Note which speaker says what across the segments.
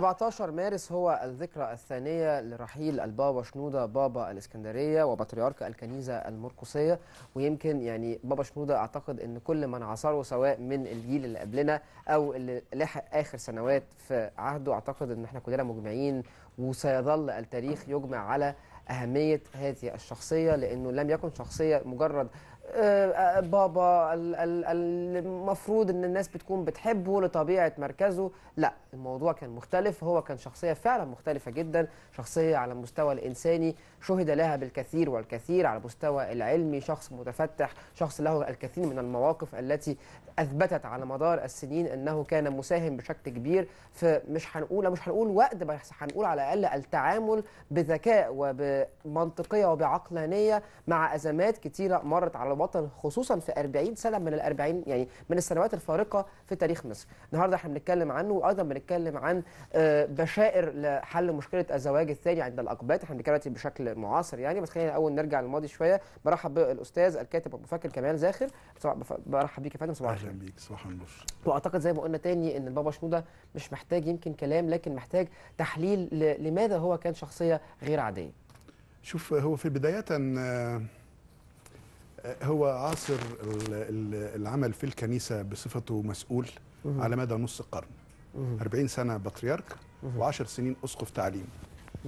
Speaker 1: 17 مارس هو الذكرى الثانية لرحيل البابا شنودة بابا الإسكندرية وبطريرك الكنيسة المرقسية ويمكن يعني بابا شنودة أعتقد أن كل من عاصره سواء من الجيل اللي قبلنا أو اللي لحق آخر سنوات في عهده أعتقد أن احنا كلنا مجمعين وسيظل التاريخ يجمع على أهمية هذه الشخصية لأنه لم يكن شخصية مجرد آه، آه، بابا المفروض ان الناس بتكون بتحبه لطبيعه مركزه لا الموضوع كان مختلف هو كان شخصيه فعلا مختلفه جدا شخصيه على المستوى الانساني شهد لها بالكثير والكثير على المستوى العلمي شخص متفتح شخص له الكثير من المواقف التي اثبتت على مدار السنين انه كان مساهم بشكل كبير في مش هنقول مش هنقول وقت بس هنقول على الاقل التعامل بذكاء وبمنطقيه وبعقلانيه مع ازمات كثيره مرت على بطل خصوصا في 40 سنه من ال 40 يعني من السنوات الفارقه في تاريخ مصر النهارده احنا بنتكلم عنه وايضا بنتكلم عن آه، بشائر لحل مشكله الزواج الثاني عند الاقباط احنا بنتكلم بشكل معاصر يعني بس خلينا الاول نرجع للماضي شويه برحب بالاستاذ الكاتب والمفكر كمال زاخر برحب بيك يا فندم صباح الخير اهلا بيك صباح النور واعتقد زي ما قلنا تاني ان البابا شنوده مش محتاج يمكن كلام لكن محتاج تحليل لماذا هو كان شخصيه غير عاديه
Speaker 2: شوف هو في بدايه آه، هو عاصر العمل في الكنيسة بصفته مسؤول على مدى نص قرن 40 سنة بطريرك و10 سنين أسقف تعليم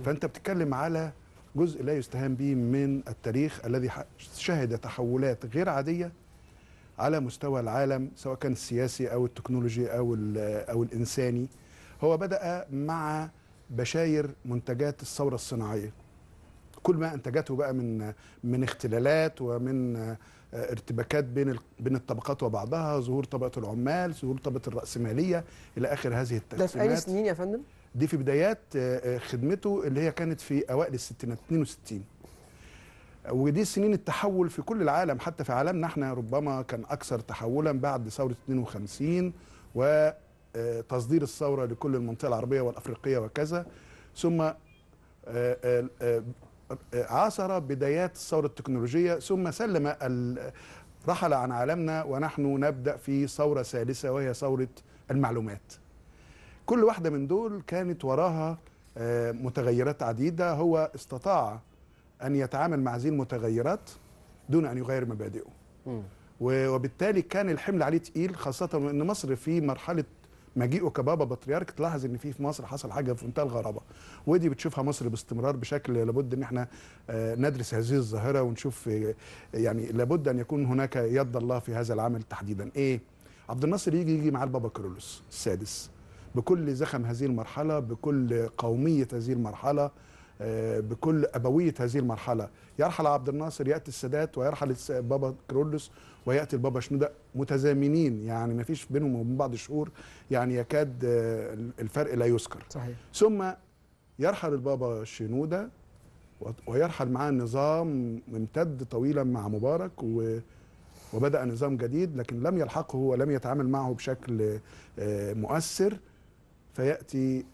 Speaker 2: فأنت بتتكلم على جزء لا يستهان به من التاريخ الذي شهد تحولات غير عادية على مستوى العالم سواء كان السياسي أو التكنولوجي أو, أو الإنساني هو بدأ مع بشاير منتجات الثورة الصناعية كل ما انتجته بقى من من اختلالات ومن آه، ارتباكات بين بين الطبقات وبعضها ظهور طبقه العمال ظهور طبقه الراسماليه الى اخر هذه التقسيمات ده في اي سنين يا فندم دي في بدايات آه، آه، خدمته اللي هي كانت في اوائل الستينات 62 ودي سنين التحول في كل العالم حتى في عالمنا احنا ربما كان اكثر تحولا بعد ثوره 52 وتصدير الثوره لكل المنطقه العربيه والافريقيه وكذا ثم عاصر بدايات الثورة التكنولوجية ثم سلم رحل عن عالمنا ونحن نبدأ في ثورة ثالثة وهي ثورة المعلومات كل واحدة من دول كانت وراها آه، متغيرات عديدة هو استطاع أن يتعامل مع هذه المتغيرات دون أن يغير مبادئه وبالتالي كان الحمل عليه تقيل خاصة أن مصر في مرحلة مجيئه كبابا بطريرك تلاحظ ان في في مصر حصل حاجه في منتهى الغرابه ودي بتشوفها مصر باستمرار بشكل لابد ان احنا آه، ندرس هذه الظاهره ونشوف آه، يعني لابد ان يكون هناك يد الله في هذا العمل تحديدا ايه عبد الناصر يجي يجي مع البابا كيرلس السادس بكل زخم هذه المرحله بكل قوميه هذه المرحله آه، بكل أبوية هذه المرحلة يرحل عبد الناصر يأتي السادات ويرحل بابا كرولس ويأتي البابا شنودة متزامنين يعني ما فيش بينهم وبين بعض شهور يعني يكاد آه، الفرق لا يذكر صحيح. ثم يرحل البابا شنودة ويرحل معاه نظام ممتد طويلا مع مبارك و وبدأ نظام جديد لكن لم يلحقه ولم يتعامل معه بشكل آه، مؤثر فيأتي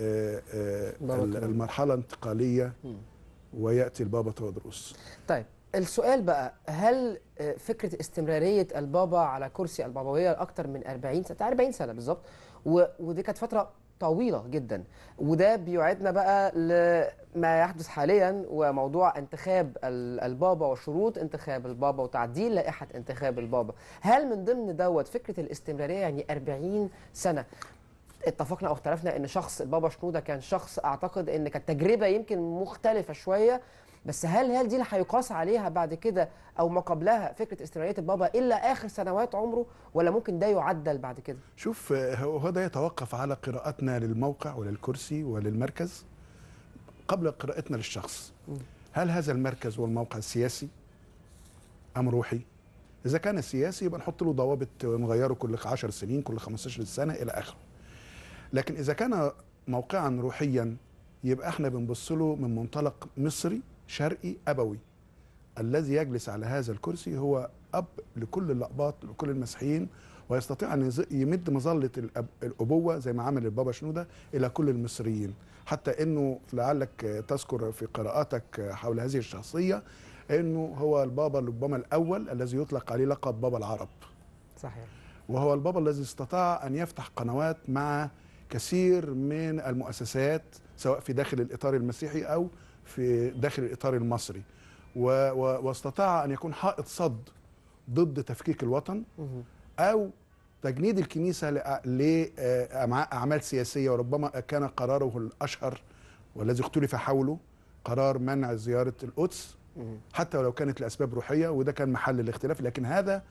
Speaker 2: آه، آه، المرحله الانتقاليه وياتي البابا تودروس
Speaker 1: طيب السؤال بقى هل آه، فكره استمراريه البابا على كرسي البابويه اكتر من 40 سنه 40 سنه بالظبط ودي كانت فتره طويله جدا وده بيعيدنا بقى لما يحدث حاليا وموضوع انتخاب البابا وشروط انتخاب البابا وتعديل لائحه انتخاب البابا هل من ضمن دوت فكره الاستمراريه يعني 40 سنه اتفقنا او اختلفنا ان شخص البابا شنوده كان شخص اعتقد ان كانت تجربه يمكن مختلفه شويه بس هل هل دي اللي هيقاس عليها بعد كده او ما قبلها فكره استمراريه البابا الا اخر سنوات عمره ولا ممكن ده يعدل بعد كده؟
Speaker 2: شوف هو ده يتوقف على قراءتنا للموقع وللكرسي وللمركز قبل قراءتنا للشخص. هل هذا المركز والموقع سياسي ام روحي؟ اذا كان سياسي يبقى نحط له ضوابط ونغيره كل 10 سنين كل 15 سنه الى اخره. لكن اذا كان موقعا روحيا يبقى احنا بنبص له من منطلق مصري شرقي ابوي الذي يجلس على هذا الكرسي هو اب لكل الاقباط لكل المسيحيين ويستطيع ان يمد مظله الابوه زي ما عمل البابا شنوده الى كل المصريين حتى انه لعلك تذكر في قراءاتك حول هذه الشخصيه انه هو البابا ربما الاول الذي يطلق عليه لقب بابا العرب صحيح وهو البابا الذي استطاع ان يفتح قنوات مع كثير من المؤسسات سواء في داخل الإطار المسيحي أو في داخل الإطار المصري واستطاع أن يكون حائط صد ضد تفكيك الوطن أو تجنيد الكنيسة لأعمال آه، سياسية وربما كان قراره الأشهر والذي اختلف حوله قرار منع زيارة القدس حتى ولو كانت لأسباب روحية وده كان محل الاختلاف لكن هذا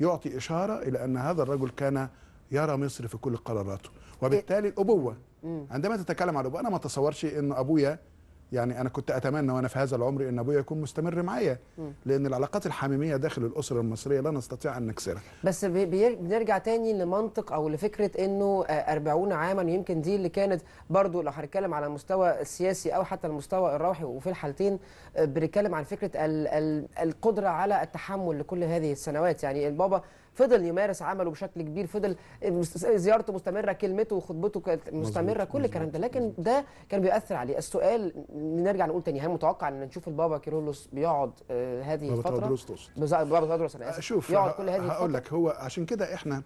Speaker 2: يعطي إشارة إلى أن هذا الرجل كان يرى مصر في كل قراراته إيه. وبالتالي الابوه عندما تتكلم عن الابوه انا ما اتصورش ان ابويا يعني انا كنت اتمنى وانا في هذا العمر ان ابويا يكون مستمر معايا لان العلاقات الحميميه داخل الاسره المصريه لا نستطيع ان نكسرها
Speaker 1: بس بنرجع تاني لمنطق او لفكره انه 40 آه، عاما يمكن دي اللي كانت برضو لو هنتكلم على المستوى السياسي او حتى المستوى الروحي وفي الحالتين آه، بنتكلم عن فكره القدره على التحمل لكل هذه السنوات يعني البابا فضل يمارس عمله بشكل كبير فضل زيارته مستمره كلمته وخطبته كانت مستمره كل الكلام ده لكن ده كان بيأثر عليه السؤال نرجع نقول تاني هل متوقع ان نشوف البابا كيرلس بيقعد آه هذه بابا الفتره تدرس تقصد بابا تدرس انا اسف شوف يقعد كل هذه هقول
Speaker 2: لك هو عشان كده احنا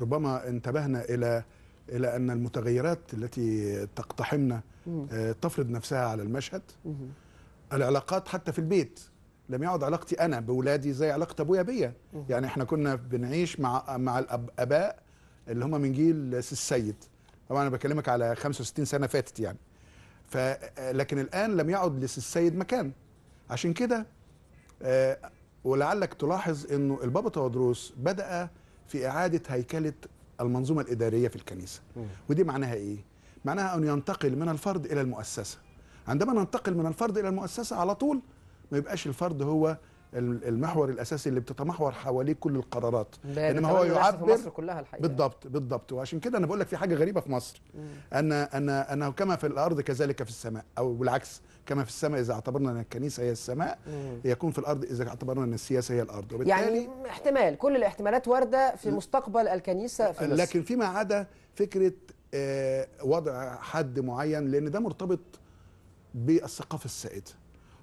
Speaker 2: ربما انتبهنا الى الى ان المتغيرات التي تقتحمنا آه، تفرض نفسها على المشهد العلاقات حتى في البيت لم يعد علاقتي انا بولادي زي علاقه ابويا بيا يعني احنا كنا بنعيش مع مع الاباء اللي هم من جيل السيد طبعا انا بكلمك على 65 سنه فاتت يعني ف لكن الان لم يعد لسي السيد مكان عشان كده آه، ولعلك تلاحظ انه البابا تودروس بدا في اعاده هيكله المنظومه الاداريه في الكنيسه ودي معناها ايه معناها ان ينتقل من الفرد الى المؤسسه عندما ننتقل من الفرد الى المؤسسه على طول ما يبقاش الفرد هو المحور الاساسي اللي بتتمحور حواليه كل القرارات انما هو يعبر في مصر كلها الحقيقه بالضبط بالضبط وعشان كده انا بقول لك في حاجه غريبه في مصر ان انا انا كما في الارض كذلك في السماء او بالعكس كما في السماء اذا اعتبرنا ان الكنيسه هي السماء مم. يكون في الارض اذا اعتبرنا ان السياسه هي الارض وبالتالي يعني
Speaker 1: احتمال كل الاحتمالات وارده في مستقبل الكنيسه في مصر لكن
Speaker 2: فيما عدا فكره آه، وضع حد معين لان ده مرتبط بالثقافه السائده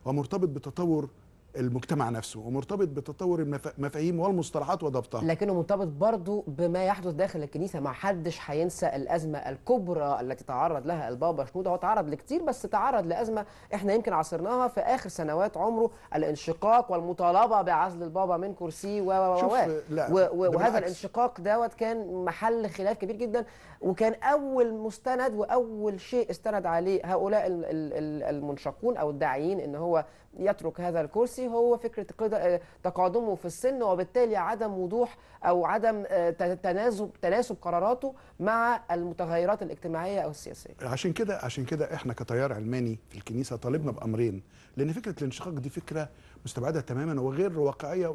Speaker 2: ومرتبط بتطور المجتمع نفسه ومرتبط بتطور المفاهيم والمصطلحات وضبطها
Speaker 1: لكنه مرتبط برضه بما يحدث داخل الكنيسه ما حدش هينسى الازمه الكبرى التي تعرض لها البابا شنوده هو تعرض بس تعرض لازمه احنا يمكن عاصرناها في اخر سنوات عمره الانشقاق والمطالبه بعزل البابا من كرسيه و وهذا الانشقاق دوت كان محل خلاف كبير جدا وكان اول مستند واول شيء استند عليه هؤلاء المنشقون او الداعيين ان هو يترك هذا الكرسي هو فكرة آه، تقادمه في السن وبالتالي عدم وضوح أو عدم آه، تناسب تناسب قراراته مع المتغيرات الاجتماعية أو السياسية
Speaker 2: عشان كده عشان كده إحنا كتيار علماني في الكنيسة طالبنا بأمرين لأن فكرة الانشقاق دي فكرة مستبعدة تماما وغير واقعية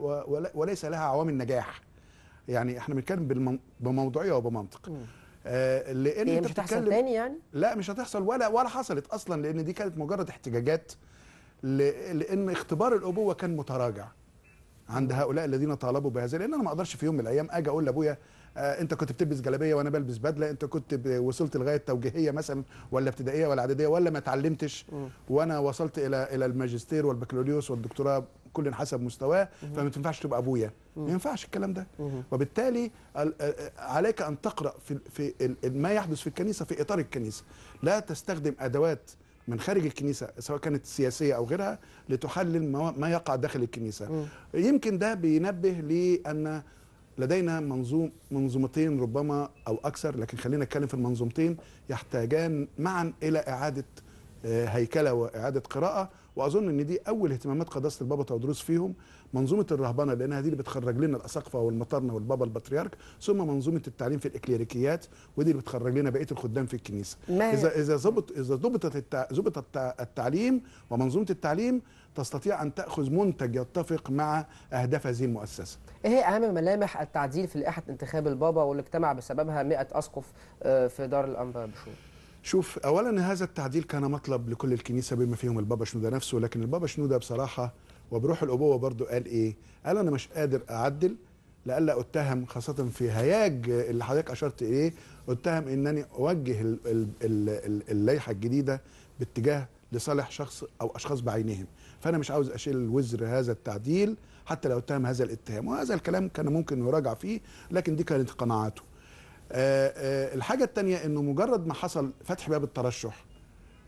Speaker 2: وليس لها عوامل نجاح يعني احنا بنتكلم بموضوعيه وبمنطق آه لان هي مش هتحصل تاني يعني لا مش هتحصل ولا ولا حصلت اصلا لان دي كانت مجرد احتجاجات لان اختبار الابوه كان متراجع عند هؤلاء الذين طالبوا بهذا لان انا ما اقدرش في يوم من الايام اجي اقول لابويا آه انت كنت بتلبس جلابيه وانا بلبس بدله انت كنت وصلت لغايه توجيهيه مثلا ولا ابتدائيه ولا اعداديه ولا ما اتعلمتش وانا وصلت الى الى الماجستير والبكالوريوس والدكتوراه كل حسب مستواه فما تنفعش تبقى ابويا ما ينفعش الكلام ده وبالتالي آه، آه، عليك ان تقرا في في ما يحدث في الكنيسه في اطار الكنيسه لا تستخدم ادوات من خارج الكنيسه سواء كانت سياسيه او غيرها لتحلل ما يقع داخل الكنيسه م. يمكن ده بينبه لان لدينا منظوم منظومتين ربما او اكثر لكن خلينا نتكلم في المنظومتين يحتاجان معا الى اعاده آه، هيكله واعاده قراءه واظن ان دي اول اهتمامات قداسه البابا تودروس فيهم منظومه الرهبنه لانها دي اللي بتخرج لنا الاساقفه والمطرنه والبابا البطريرك ثم منظومه التعليم في الاكليريكيات ودي اللي بتخرج لنا بقيه الخدام في الكنيسه ما اذا اذا ظبط اذا ضبطت التع... التعليم ومنظومه التعليم تستطيع ان تاخذ
Speaker 1: منتج يتفق مع اهداف هذه المؤسسه. ايه هي اهم ملامح التعديل في لائحه انتخاب البابا واللي اجتمع بسببها 100 اسقف آه، في دار الانبا بشور؟ شوف اولا
Speaker 2: هذا التعديل كان مطلب لكل الكنيسه بما فيهم البابا شنوده نفسه لكن البابا شنوده بصراحه وبروح الابوه برضو قال ايه قال انا مش قادر اعدل لئلا اتهم خاصه في هياج اللي حضرتك اشرت ايه اتهم انني اوجه اللائحه الجديده باتجاه لصالح شخص او اشخاص بعينهم فانا مش عاوز اشيل وزر هذا التعديل حتى لو اتهم هذا الاتهام وهذا الكلام كان ممكن يراجع فيه لكن دي كانت قناعاته آه، آه، الحاجه الثانيه انه مجرد ما حصل فتح باب الترشح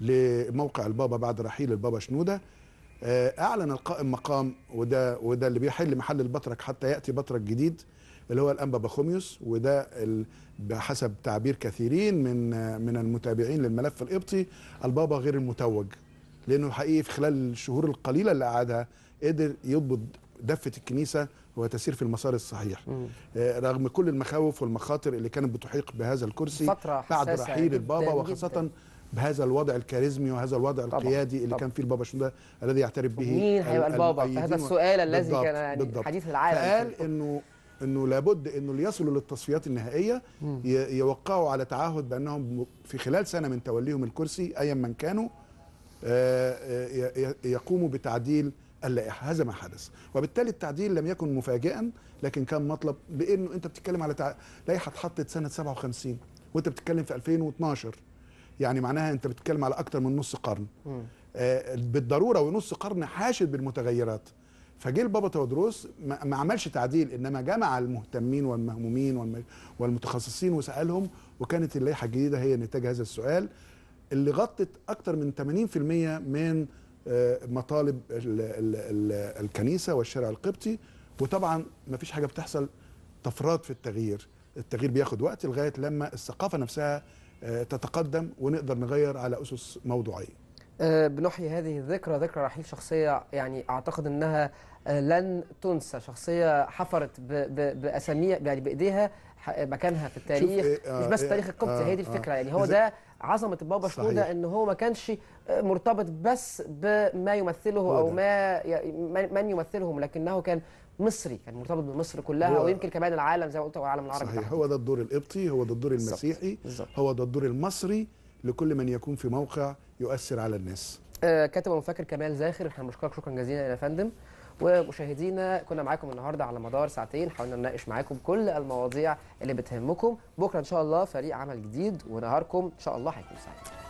Speaker 2: لموقع البابا بعد رحيل البابا شنوده آه، اعلن القائم مقام وده وده اللي بيحل محل البطرك حتى ياتي بطرك جديد اللي هو الانبا باخوميوس وده بحسب تعبير كثيرين من آه، من المتابعين للملف القبطي البابا غير المتوج لانه الحقيقي في خلال الشهور القليله اللي قعدها قدر يضبط دفه الكنيسه وتسير في المسار الصحيح مم. آه، رغم كل المخاوف والمخاطر اللي كانت بتحيق بهذا الكرسي فترة بعد رحيل البابا وخاصة جداً. بهذا الوضع الكاريزمي وهذا الوضع طبعًا القيادي طبعًا اللي كان فيه البابا شنودة الذي يعترف به مين هيبقى البابا هذا السؤال الذي كان يعني حديث العالم فقال انه انه لابد انه اللي يصلوا للتصفيات النهائيه يوقعوا على تعهد بانهم في خلال سنه من توليهم الكرسي ايا من كانوا آه، آه، يقوموا بتعديل اللائحه هذا ما حدث وبالتالي التعديل لم يكن مفاجئا لكن كان مطلب لانه انت بتتكلم على تع... لائحه اتحطت سنه 57 وانت بتتكلم في 2012 يعني معناها انت بتتكلم على اكتر من نص قرن آه بالضروره ونص قرن حاشد بالمتغيرات فجه البابا تودروس ما عملش تعديل انما جمع المهتمين والمهمومين والمتخصصين وسالهم وكانت اللائحه الجديده هي نتاج هذا السؤال اللي غطت اكتر من 80% من آه، مطالب الـ الـ الـ الكنيسه والشارع القبطي وطبعا ما فيش حاجه بتحصل طفرات في التغيير التغيير بياخد وقت لغايه لما الثقافه نفسها آه، تتقدم ونقدر نغير على أسس موضوعية
Speaker 1: آه، بنحيي هذه الذكرى ذكرى رحيل شخصية يعني أعتقد أنها آه، لن تنسى شخصية حفرت بأساميها يعني بإيديها مكانها في التاريخ مش بس التاريخ القبطي هي دي الفكرة يعني هو ده عظمه البابا شنوده ان هو ما كانش مرتبط بس بما يمثله او ما من يمثلهم لكنه كان مصري كان مرتبط بمصر كلها ويمكن كمان العالم زي ما قلت العالم العربي صحيح
Speaker 2: هو ده الدور القبطي هو ده الدور المسيحي بالزبط. هو ده الدور المصري لكل من يكون في موقع يؤثر على الناس
Speaker 1: آه كاتب ومفكر كمال زاخر احنا بنشكرك شكرا جزيلا يا فندم ومشاهدينا كنا معاكم النهارده على مدار ساعتين حاولنا نناقش معاكم كل المواضيع اللي بتهمكم بكره ان شاء الله فريق عمل جديد ونهاركم ان شاء الله هيكون سعيد